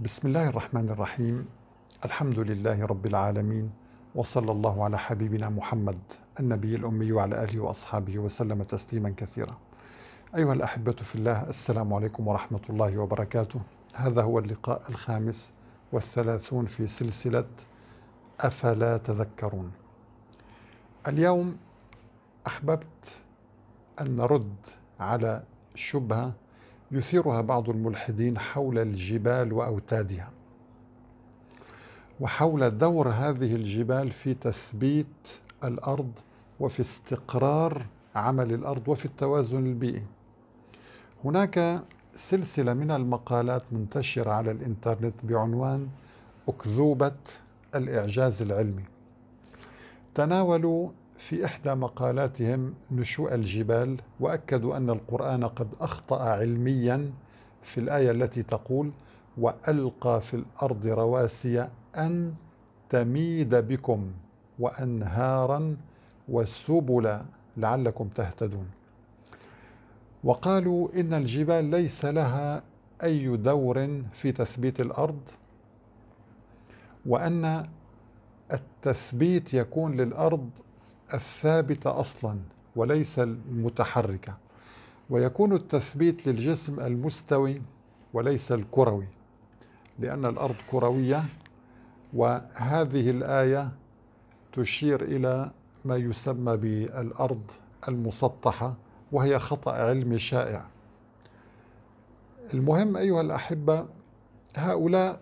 بسم الله الرحمن الرحيم الحمد لله رب العالمين وصلى الله على حبيبنا محمد النبي الأمي وعلى آله وأصحابه وسلم تسليما كثيرا أيها الأحبة في الله السلام عليكم ورحمة الله وبركاته هذا هو اللقاء الخامس والثلاثون في سلسلة أفلا تذكرون اليوم أحببت أن نرد على شبهة يثيرها بعض الملحدين حول الجبال واوتادها وحول دور هذه الجبال في تثبيت الارض وفي استقرار عمل الارض وفي التوازن البيئي هناك سلسله من المقالات منتشره على الانترنت بعنوان اكذوبه الاعجاز العلمي تناولوا في إحدى مقالاتهم نشوء الجبال وأكدوا أن القرآن قد أخطأ علميا في الآية التي تقول وألقى في الأرض رواسي أن تميد بكم وأنهارا وسبلا لعلكم تهتدون وقالوا إن الجبال ليس لها أي دور في تثبيت الأرض وأن التثبيت يكون للأرض الثابتة أصلا وليس المتحركة ويكون التثبيت للجسم المستوي وليس الكروي لأن الأرض كروية وهذه الآية تشير إلى ما يسمى بالأرض المسطحة وهي خطأ علمي شائع المهم أيها الأحبة هؤلاء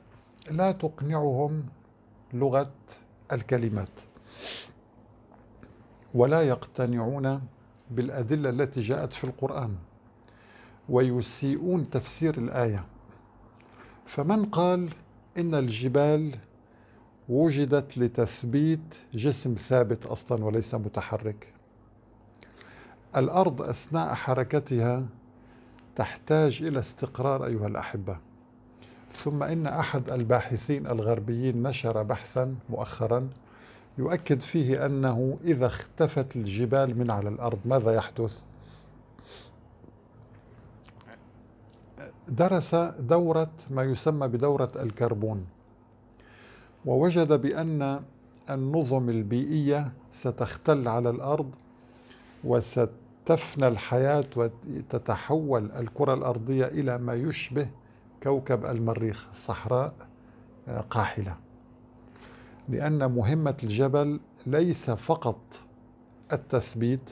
لا تقنعهم لغة الكلمات ولا يقتنعون بالأدلة التي جاءت في القرآن ويسيئون تفسير الآية فمن قال إن الجبال وجدت لتثبيت جسم ثابت أصلا وليس متحرك الأرض أثناء حركتها تحتاج إلى استقرار أيها الأحبة ثم إن أحد الباحثين الغربيين نشر بحثا مؤخرا يؤكد فيه أنه إذا اختفت الجبال من على الأرض ماذا يحدث؟ درس دورة ما يسمى بدورة الكربون ووجد بأن النظم البيئية ستختل على الأرض وستفنى الحياة وتتحول الكرة الأرضية إلى ما يشبه كوكب المريخ صحراء قاحلة لأن مهمة الجبل ليس فقط التثبيت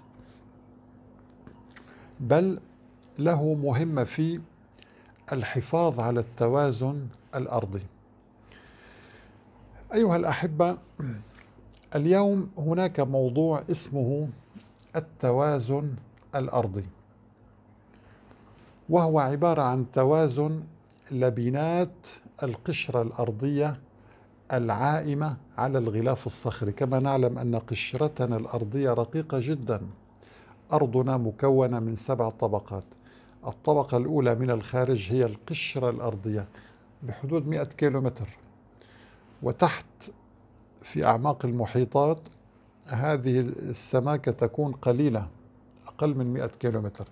بل له مهمة في الحفاظ على التوازن الأرضي. أيها الأحبة اليوم هناك موضوع اسمه التوازن الأرضي. وهو عبارة عن توازن لبنات القشرة الأرضية العائمة على الغلاف الصخري كما نعلم أن قشرتنا الأرضية رقيقة جدا أرضنا مكونة من سبع طبقات الطبقة الأولى من الخارج هي القشرة الأرضية بحدود 100 كيلومتر وتحت في أعماق المحيطات هذه السماكة تكون قليلة أقل من 100 كيلومتر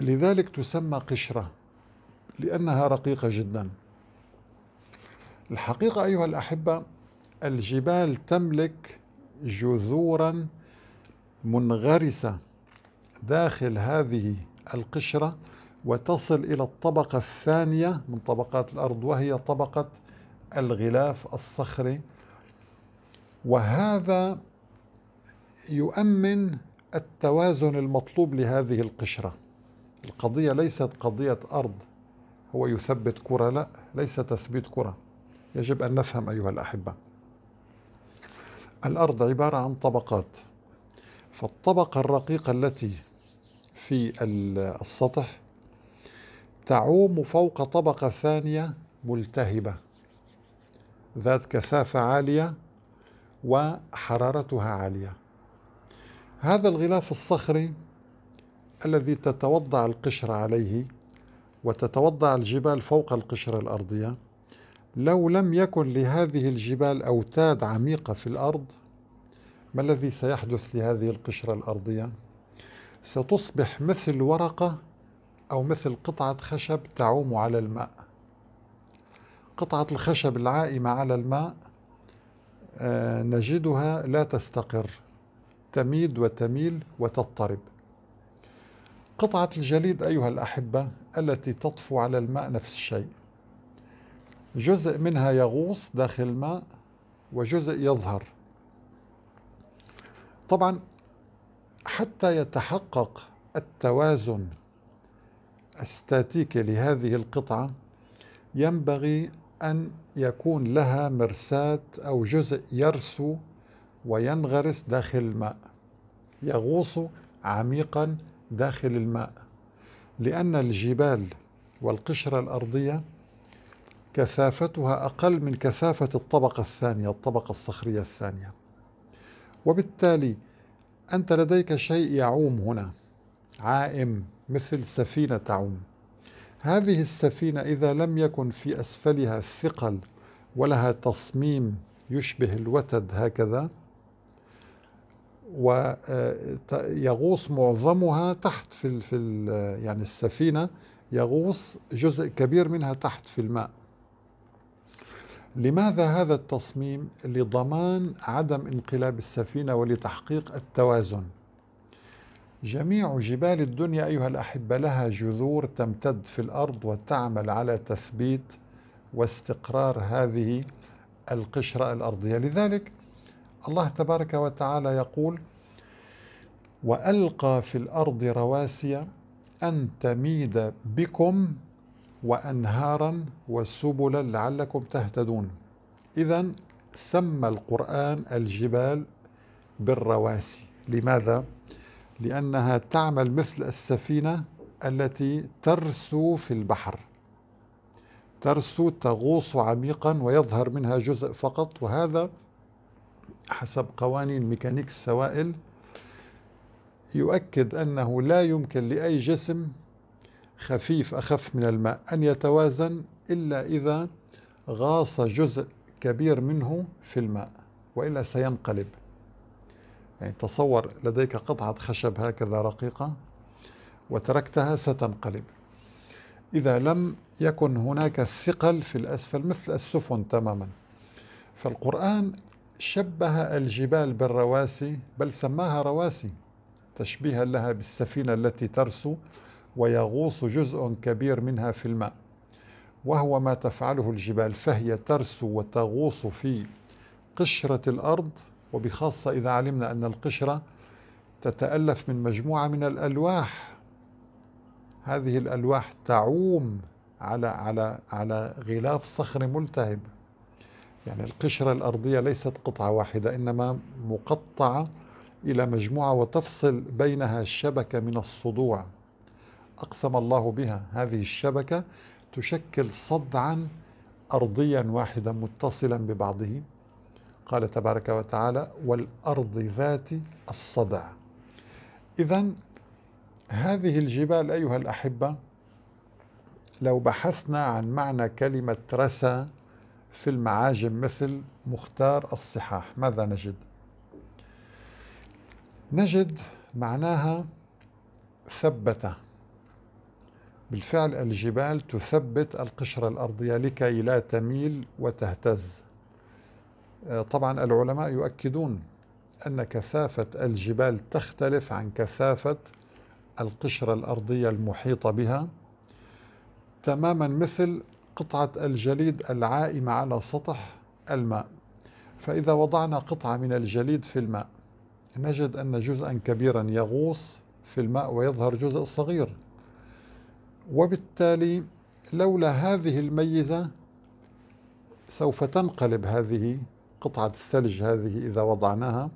لذلك تسمى قشرة لأنها رقيقة جداً الحقيقة أيها الأحبة الجبال تملك جذورا منغرسة داخل هذه القشرة وتصل إلى الطبقة الثانية من طبقات الأرض وهي طبقة الغلاف الصخري وهذا يؤمن التوازن المطلوب لهذه القشرة القضية ليست قضية أرض هو يثبت كرة لا ليس تثبيت كرة يجب أن نفهم أيها الأحبة الأرض عبارة عن طبقات فالطبقة الرقيقة التي في السطح تعوم فوق طبقة ثانية ملتهبة ذات كثافة عالية وحرارتها عالية هذا الغلاف الصخري الذي تتوضع القشرة عليه وتتوضع الجبال فوق القشرة الأرضية لو لم يكن لهذه الجبال أوتاد عميقة في الأرض ما الذي سيحدث لهذه القشرة الأرضية؟ ستصبح مثل ورقة أو مثل قطعة خشب تعوم على الماء قطعة الخشب العائمة على الماء آه، نجدها لا تستقر تميد وتميل وتضطرب قطعة الجليد أيها الأحبة التي تطفو على الماء نفس الشيء جزء منها يغوص داخل الماء وجزء يظهر طبعا حتى يتحقق التوازن الستاتيكي لهذه القطعة ينبغي أن يكون لها مرساة أو جزء يرسو وينغرس داخل الماء يغوص عميقا داخل الماء لأن الجبال والقشرة الأرضية كثافتها أقل من كثافة الطبقة الثانية الطبقة الصخرية الثانية وبالتالي أنت لديك شيء يعوم هنا عائم مثل سفينة تعوم هذه السفينة إذا لم يكن في أسفلها ثقل ولها تصميم يشبه الوتد هكذا ويغوص معظمها تحت في في يعني السفينه يغوص جزء كبير منها تحت في الماء لماذا هذا التصميم لضمان عدم انقلاب السفينه ولتحقيق التوازن جميع جبال الدنيا ايها الاحبه لها جذور تمتد في الارض وتعمل على تثبيت واستقرار هذه القشره الارضيه لذلك الله تبارك وتعالى يقول والقى في الارض رواسي ان تميد بكم وأنهارا وسبلا لعلكم تهتدون إذا سمى القرآن الجبال بالرواسي لماذا؟ لأنها تعمل مثل السفينة التي ترسو في البحر ترسو تغوص عميقا ويظهر منها جزء فقط وهذا حسب قوانين ميكانيك السوائل يؤكد أنه لا يمكن لأي جسم خفيف أخف من الماء أن يتوازن إلا إذا غاص جزء كبير منه في الماء وإلا سينقلب يعني تصور لديك قطعة خشب هكذا رقيقة وتركتها ستنقلب إذا لم يكن هناك ثقل في الأسفل مثل السفن تماما فالقرآن شبه الجبال بالرواسي بل سماها رواسي تشبيها لها بالسفينة التي ترسو ويغوص جزء كبير منها في الماء وهو ما تفعله الجبال فهي ترسو وتغوص في قشرة الأرض وبخاصة إذا علمنا أن القشرة تتألف من مجموعة من الألواح هذه الألواح تعوم على على على غلاف صخر ملتهب يعني القشرة الأرضية ليست قطعة واحدة إنما مقطعة إلى مجموعة وتفصل بينها الشبكة من الصدوع أقسم الله بها هذه الشبكة تشكل صدعا أرضيا واحدا متصلا ببعضه قال تبارك وتعالى والأرض ذات الصدع إذا هذه الجبال أيها الأحبة لو بحثنا عن معنى كلمة رسى في المعاجم مثل مختار الصحاح ماذا نجد؟ نجد معناها ثبت بالفعل الجبال تثبت القشرة الأرضية لكي لا تميل وتهتز آه، طبعا العلماء يؤكدون أن كثافة الجبال تختلف عن كثافة القشرة الأرضية المحيطة بها تماما مثل قطعة الجليد العائمة على سطح الماء فإذا وضعنا قطعة من الجليد في الماء نجد أن جزءا كبيرا يغوص في الماء ويظهر جزء صغير وبالتالي لولا هذه الميزة سوف تنقلب هذه قطعة الثلج هذه إذا وضعناها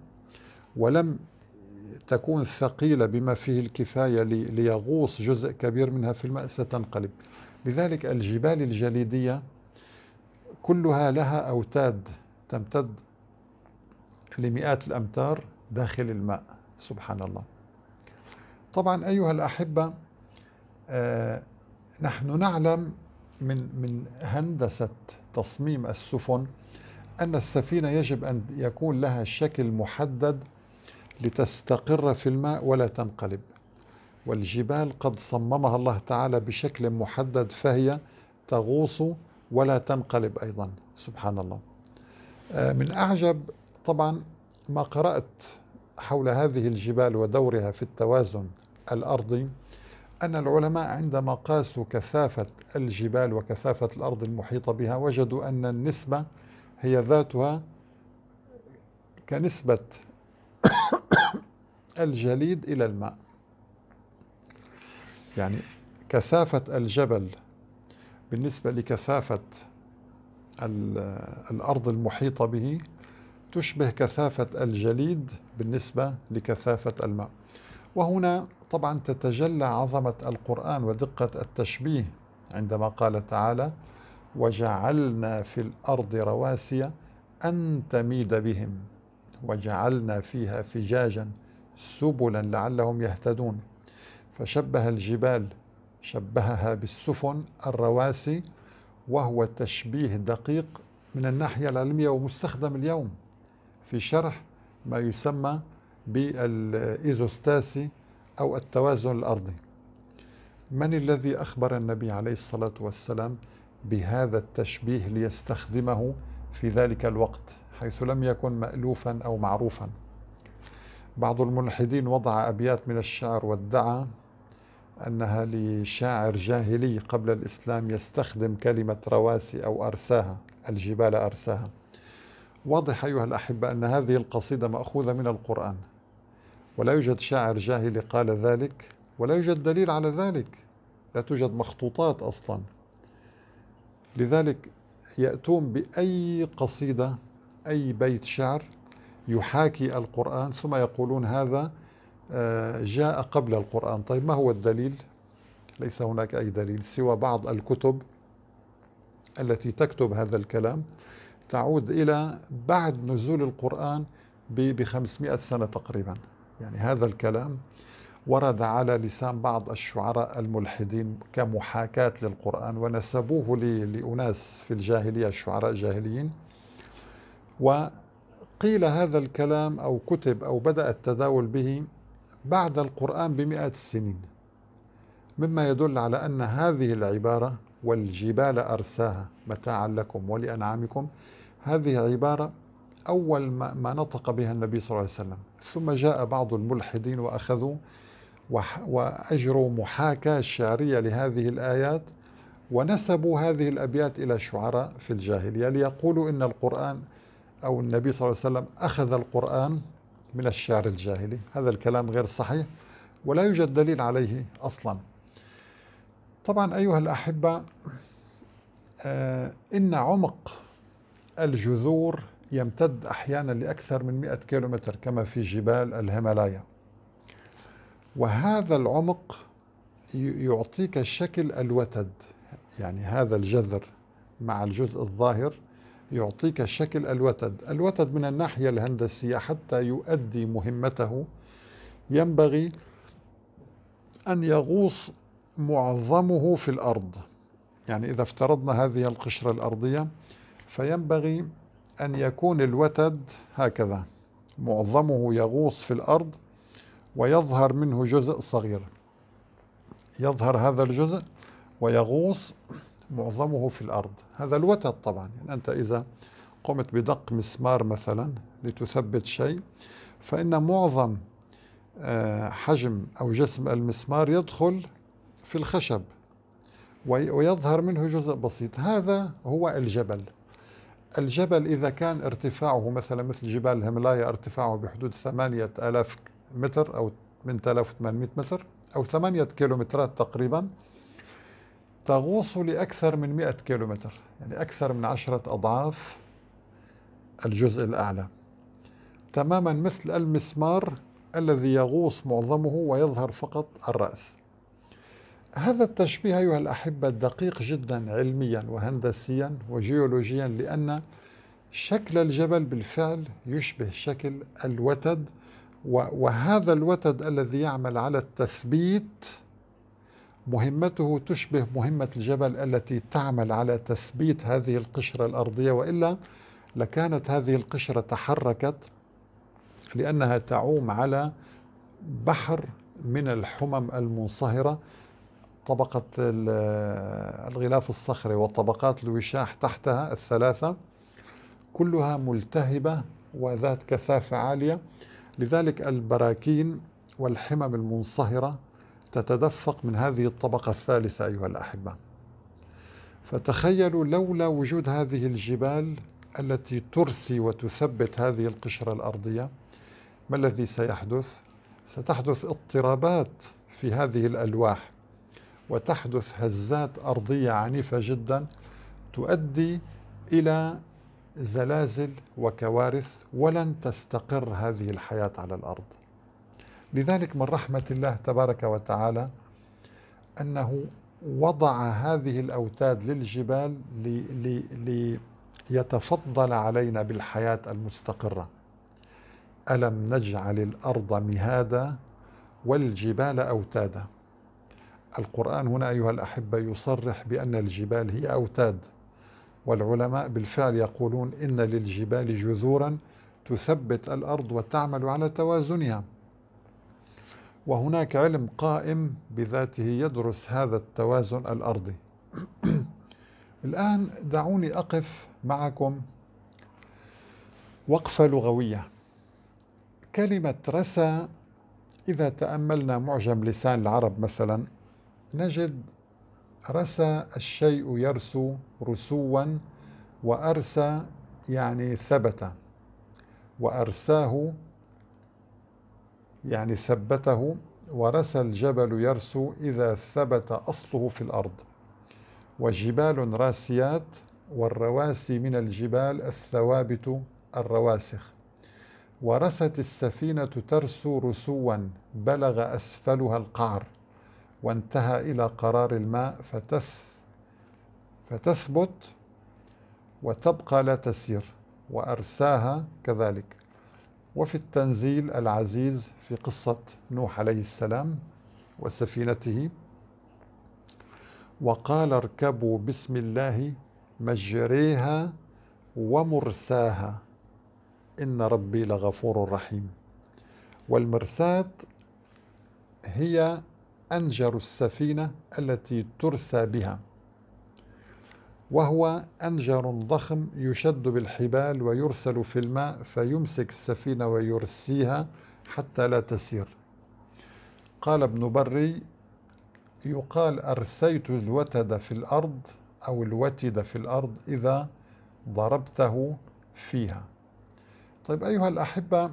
ولم تكون ثقيلة بما فيه الكفاية ليغوص جزء كبير منها في الماء ستنقلب لذلك الجبال الجليدية كلها لها أوتاد تمتد لمئات الأمتار داخل الماء سبحان الله طبعا أيها الأحبة آه، نحن نعلم من من هندسة تصميم السفن أن السفينة يجب أن يكون لها شكل محدد لتستقر في الماء ولا تنقلب والجبال قد صممها الله تعالى بشكل محدد فهي تغوص ولا تنقلب أيضا سبحان الله آه، من أعجب طبعا ما قرأت حول هذه الجبال ودورها في التوازن الأرضي أن العلماء عندما قاسوا كثافة الجبال وكثافة الأرض المحيطة بها وجدوا أن النسبة هي ذاتها كنسبة الجليد إلى الماء يعني كثافة الجبل بالنسبة لكثافة آه، الأرض المحيطة به تشبه كثافة الجليد بالنسبة لكثافة الماء وهنا طبعا تتجلى عظمة القرآن ودقة التشبيه عندما قال تعالى وجعلنا في الأرض رواسي أن تميد بهم وجعلنا فيها فجاجا سبلا لعلهم يهتدون فشبه الجبال شبهها بالسفن الرواسي وهو تشبيه دقيق من الناحية العلمية ومستخدم اليوم في شرح ما يسمى بالإيزوستاسي أو التوازن الأرضي من الذي أخبر النبي عليه الصلاة والسلام بهذا التشبيه ليستخدمه في ذلك الوقت حيث لم يكن مألوفا أو معروفا بعض الملحدين وضع أبيات من الشعر وادعى أنها لشاعر جاهلي قبل الإسلام يستخدم كلمة رواسي أو أرساها الجبال أرساها واضح أيها الأحبة أن هذه القصيدة مأخوذة من القرآن ولا يوجد شاعر جاهلي قال ذلك ولا يوجد دليل على ذلك لا توجد مخطوطات أصلا لذلك يأتون بأي قصيدة أي بيت شعر يحاكي القرآن ثم يقولون هذا آه، جاء قبل القرآن طيب ما هو الدليل؟ ليس هناك أي دليل سوى بعض الكتب التي تكتب هذا الكلام تعود إلى بعد نزول القرآن ب 500 سنة تقريباً يعني هذا الكلام ورد على لسان بعض الشعراء الملحدين كمحاكاة للقرآن ونسبوه لأناس في الجاهلية الشعراء الجاهليين وقيل هذا الكلام أو كتب أو بدأ التداول به بعد القرآن بمئة السنين مما يدل على أن هذه العبارة والجبال أرساها متاعا لكم ولأنعامكم هذه عبارة أول ما نطق بها النبي صلى الله عليه وسلم ثم جاء بعض الملحدين وأخذوا وأجروا محاكاة شعرية لهذه الآيات ونسبوا هذه الأبيات إلى شعراء في الجاهلية ليقولوا إن القرآن أو النبي صلى الله عليه وسلم أخذ القرآن من الشعر الجاهلي هذا الكلام غير صحيح ولا يوجد دليل عليه أصلا طبعا أيها الأحبة آه، إن عمق الجذور يمتد أحيانا لأكثر من 100 كيلومتر كما في جبال الهيمالايا وهذا العمق يعطيك شكل الوتد يعني هذا الجذر مع الجزء الظاهر يعطيك شكل الوتد الوتد من الناحية الهندسية حتى يؤدي مهمته ينبغي أن يغوص معظمه في الأرض يعني إذا افترضنا هذه القشرة الأرضية فينبغي أن يكون الوتد هكذا معظمه يغوص في الأرض ويظهر منه جزء صغير يظهر هذا الجزء ويغوص معظمه في الأرض هذا الوتد طبعا يعني أنت إذا قمت بدق مسمار مثلا لتثبت شيء فإن معظم آه، حجم أو جسم المسمار يدخل في الخشب ويظهر منه جزء بسيط هذا هو الجبل الجبل إذا كان ارتفاعه مثلا مثل جبال الهملايا ارتفاعه بحدود 8000 متر أو 8800 متر أو 8 كيلومترات تقريبا تغوص لأكثر من 100 كيلومتر يعني أكثر من عشرة أضعاف الجزء الأعلى تماما مثل المسمار الذي يغوص معظمه ويظهر فقط الرأس هذا التشبيه أيها الأحبة دقيق جدا علميا وهندسيا وجيولوجيا لأن شكل الجبل بالفعل يشبه شكل الوتد وهذا الوتد الذي يعمل على التثبيت مهمته تشبه مهمة الجبل التي تعمل على تثبيت هذه القشرة الأرضية وإلا لكانت هذه القشرة تحركت لأنها تعوم على بحر من الحمم المنصهرة طبقة الغلاف الصخري والطبقات الوشاح تحتها الثلاثة كلها ملتهبة وذات كثافة عالية لذلك البراكين والحمم المنصهرة تتدفق من هذه الطبقة الثالثة أيها الأحبة فتخيلوا لولا وجود هذه الجبال التي ترسي وتثبت هذه القشرة الأرضية ما الذي سيحدث؟ ستحدث اضطرابات في هذه الألواح وتحدث هزات أرضية عنيفة جدا تؤدي إلى زلازل وكوارث ولن تستقر هذه الحياة على الأرض لذلك من رحمة الله تبارك وتعالى أنه وضع هذه الأوتاد للجبال ليتفضل علينا بالحياة المستقرة ألم نجعل الأرض مهادا والجبال أوتادا القرآن هنا أيها الأحبة يصرح بأن الجبال هي أوتاد والعلماء بالفعل يقولون إن للجبال جذورا تثبت الأرض وتعمل على توازنها وهناك علم قائم بذاته يدرس هذا التوازن الأرضي الآن دعوني أقف معكم وقفة لغوية كلمة رسى إذا تأملنا معجم لسان العرب مثلا نجد رسى الشيء يرسو رسوا وأرسى يعني ثبت وأرساه يعني ثبته ورسى الجبل يرسو إذا ثبت أصله في الأرض وجبال راسيات والرواسي من الجبال الثوابت الرواسخ ورست السفينة ترسو رسوا بلغ أسفلها القعر وانتهى إلى قرار الماء فتث فتثبت وتبقى لا تسير وأرساها كذلك وفي التنزيل العزيز في قصة نوح عليه السلام وسفينته وقال اركبوا بسم الله مجريها ومرساها إن ربي لغفور رحيم والمرساة هي أنجر السفينة التي ترسى بها وهو أنجر ضخم يشد بالحبال ويرسل في الماء فيمسك السفينة ويرسيها حتى لا تسير قال ابن بري يقال أرسيت الوتد في الأرض أو الوتد في الأرض إذا ضربته فيها طيب أيها الأحبة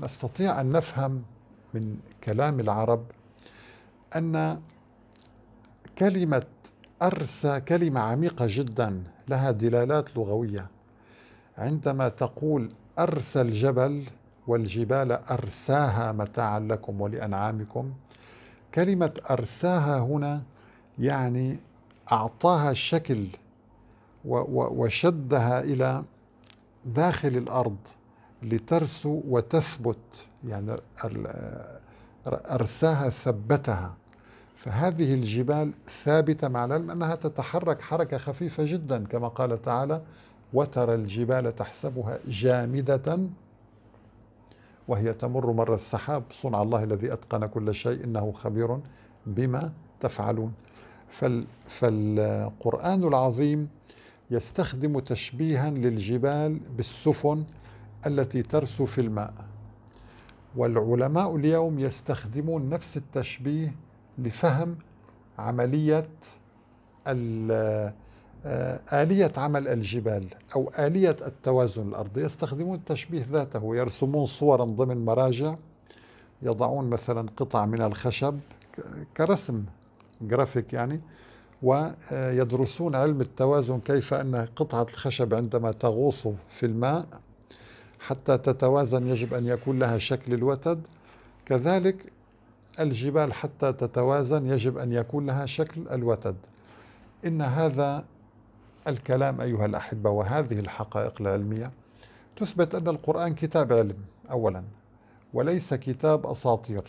نستطيع أن نفهم من كلام العرب أن كلمة أرسى كلمة عميقة جدا لها دلالات لغوية عندما تقول أرسى الجبل والجبال أرساها متاعا لكم ولأنعامكم كلمة أرساها هنا يعني أعطاها الشكل وشدها إلى داخل الأرض لترسو وتثبت يعني أرساها ثبتها فهذه الجبال ثابتة مع العلم أنها تتحرك حركة خفيفة جدا كما قال تعالى وترى الجبال تحسبها جامدة وهي تمر مر السحاب صنع الله الذي أتقن كل شيء إنه خبير بما تفعلون فال فالقرآن العظيم يستخدم تشبيها للجبال بالسفن التي ترسو في الماء والعلماء اليوم يستخدمون نفس التشبيه لفهم عملية آه، آلية عمل الجبال أو آلية التوازن الأرضي يستخدمون التشبيه ذاته يرسمون صورا ضمن مراجع يضعون مثلا قطع من الخشب كرسم جرافيك يعني ويدرسون علم التوازن كيف أن قطعة الخشب عندما تغوص في الماء حتى تتوازن يجب أن يكون لها شكل الوتد كذلك الجبال حتى تتوازن يجب أن يكون لها شكل الوتد إن هذا الكلام أيها الأحبة وهذه الحقائق العلمية تثبت أن القرآن كتاب علم أولا وليس كتاب أساطير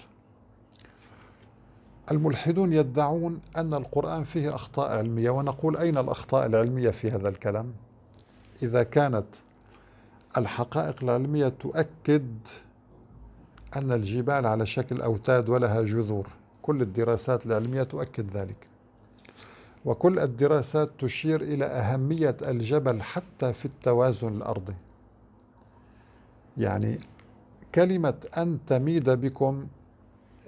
الملحدون يدعون أن القرآن فيه أخطاء علمية ونقول أين الأخطاء العلمية في هذا الكلام إذا كانت الحقائق العلمية تؤكد أن الجبال على شكل أوتاد ولها جذور كل الدراسات العلمية تؤكد ذلك وكل الدراسات تشير إلى أهمية الجبل حتى في التوازن الأرضي يعني كلمة أن تميد بكم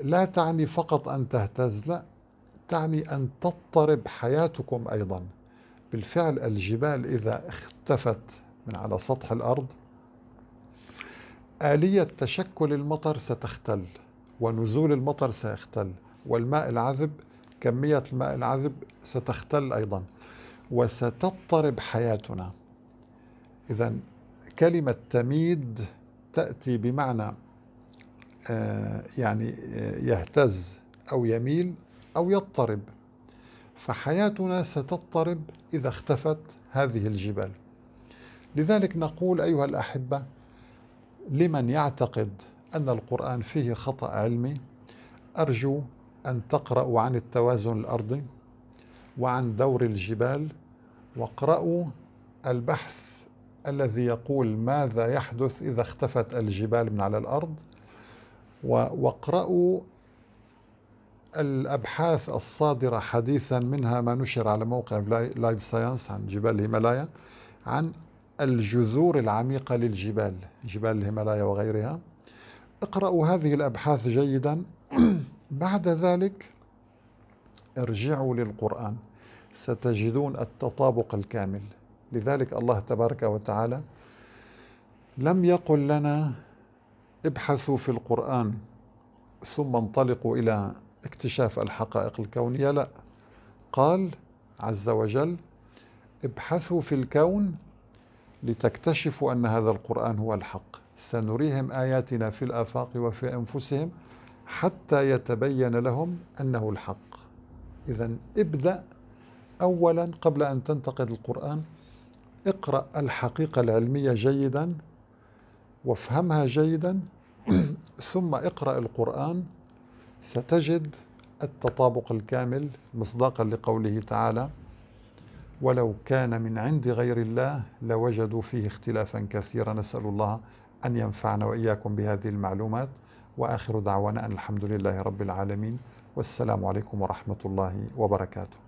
لا تعني فقط أن تهتز لا تعني أن تضطرب حياتكم أيضا بالفعل الجبال إذا اختفت من على سطح الأرض آلية تشكل المطر ستختل ونزول المطر سيختل والماء العذب كمية الماء العذب ستختل أيضا وستضطرب حياتنا إذا كلمة تميد تأتي بمعنى آه، يعني آه، يهتز أو يميل أو يضطرب فحياتنا ستضطرب إذا اختفت هذه الجبال لذلك نقول أيها الأحبة لمن يعتقد أن القرآن فيه خطأ علمي أرجو أن تقرأوا عن التوازن الأرضي وعن دور الجبال واقرأوا البحث الذي يقول ماذا يحدث إذا اختفت الجبال من على الأرض واقرأوا الأبحاث الصادرة حديثا منها ما نشر على موقع لايف ساينس عن جبال الهيمالايا عن الجذور العميقة للجبال جبال الهيمالايا وغيرها اقرأوا هذه الأبحاث جيدا بعد ذلك ارجعوا للقرآن ستجدون التطابق الكامل لذلك الله تبارك وتعالى لم يقل لنا ابحثوا في القرآن ثم انطلقوا إلى اكتشاف الحقائق الكونية لا قال عز وجل ابحثوا في الكون لتكتشفوا أن هذا القرآن هو الحق سنريهم آياتنا في الآفاق وفي أنفسهم حتى يتبين لهم أنه الحق إذا ابدأ أولا قبل أن تنتقد القرآن اقرأ الحقيقة العلمية جيدا وافهمها جيدا ثم اقرأ القرآن ستجد التطابق الكامل مصداقا لقوله تعالى ولو كان من عند غير الله لوجدوا فيه اختلافا كثيرا نسأل الله أن ينفعنا وإياكم بهذه المعلومات وآخر دعوانا أن الحمد لله رب العالمين والسلام عليكم ورحمة الله وبركاته